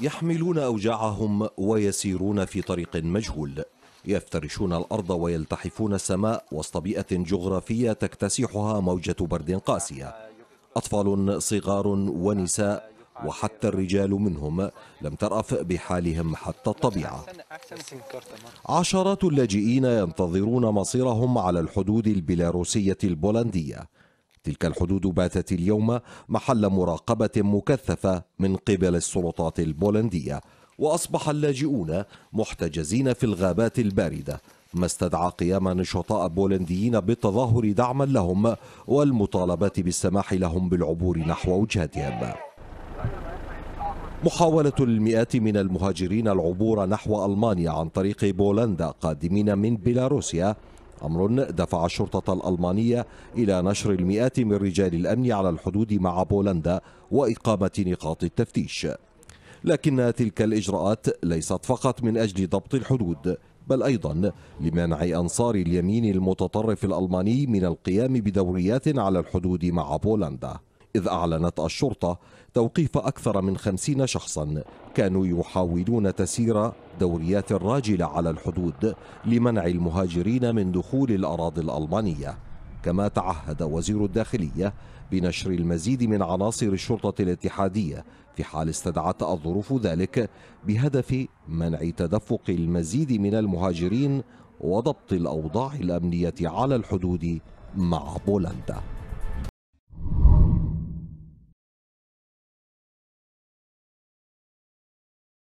يحملون أوجاعهم ويسيرون في طريق مجهول يفترشون الأرض ويلتحفون السماء وسط بيئة جغرافية تكتسحها موجة برد قاسية أطفال صغار ونساء وحتى الرجال منهم لم ترأف بحالهم حتى الطبيعة عشرات اللاجئين ينتظرون مصيرهم على الحدود البيلاروسية البولندية تلك الحدود باتت اليوم محل مراقبة مكثفة من قبل السلطات البولندية وأصبح اللاجئون محتجزين في الغابات الباردة ما استدعى قيام نشطاء بولنديين بالتظاهر دعما لهم والمطالبة بالسماح لهم بالعبور نحو وجهتهم محاولة المئات من المهاجرين العبور نحو ألمانيا عن طريق بولندا قادمين من بيلاروسيا أمر دفع الشرطة الألمانية إلى نشر المئات من رجال الأمن على الحدود مع بولندا وإقامة نقاط التفتيش لكن تلك الإجراءات ليست فقط من أجل ضبط الحدود بل أيضا لمنع أنصار اليمين المتطرف الألماني من القيام بدوريات على الحدود مع بولندا إذ أعلنت الشرطة توقيف أكثر من خمسين شخصا كانوا يحاولون تسيير دوريات الراجلة على الحدود لمنع المهاجرين من دخول الأراضي الألمانية كما تعهد وزير الداخلية بنشر المزيد من عناصر الشرطة الاتحادية في حال استدعت الظروف ذلك بهدف منع تدفق المزيد من المهاجرين وضبط الأوضاع الأمنية على الحدود مع بولندا